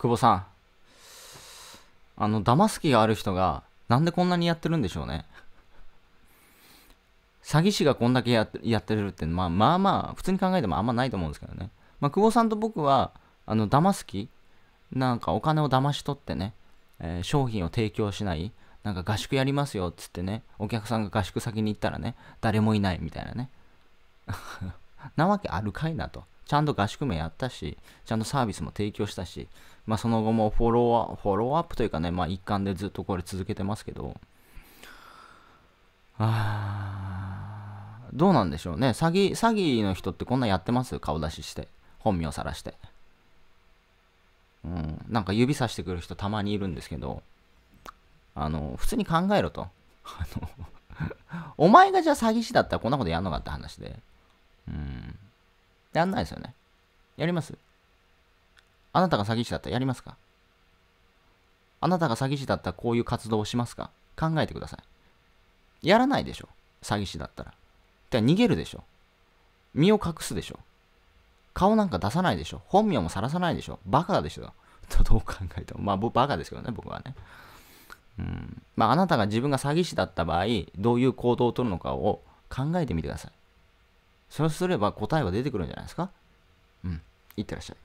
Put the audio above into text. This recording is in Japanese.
久保さん。あの、騙す気がある人が、なんでこんなにやってるんでしょうね。詐欺師がこんだけやってるって、まあまあまあ、普通に考えてもあんまないと思うんですけどね。まあ、久保さんと僕は、あの、騙す気なんかお金を騙し取ってね、えー、商品を提供しない、なんか合宿やりますよっつってね、お客さんが合宿先に行ったらね、誰もいないみたいなね。なわけあるかいなと。ちゃんと合宿もやったし、ちゃんとサービスも提供したし、まあ、その後もフォローフォローアップというかね、まあ、一環でずっとこれ続けてますけど、あどうなんでしょうね詐欺。詐欺の人ってこんなやってます顔出しして。本名さらして。うん、なんか指さしてくる人たまにいるんですけど、あの、普通に考えろと。あの、お前がじゃあ詐欺師だったらこんなことやんのかって話で。やんないですよね。やりますあなたが詐欺師だったらやりますかあなたが詐欺師だったらこういう活動をしますか考えてください。やらないでしょ。詐欺師だったら。てか逃げるでしょ。身を隠すでしょ。顔なんか出さないでしょ。本名もさらさないでしょ。バカでしょ。と どう考えても。まあ、僕、バカですけどね、僕はね。うん。まあ、あなたが自分が詐欺師だった場合、どういう行動をとるのかを考えてみてください。そうすれば答えは出てくるんじゃないですかうん。いってらっしゃい。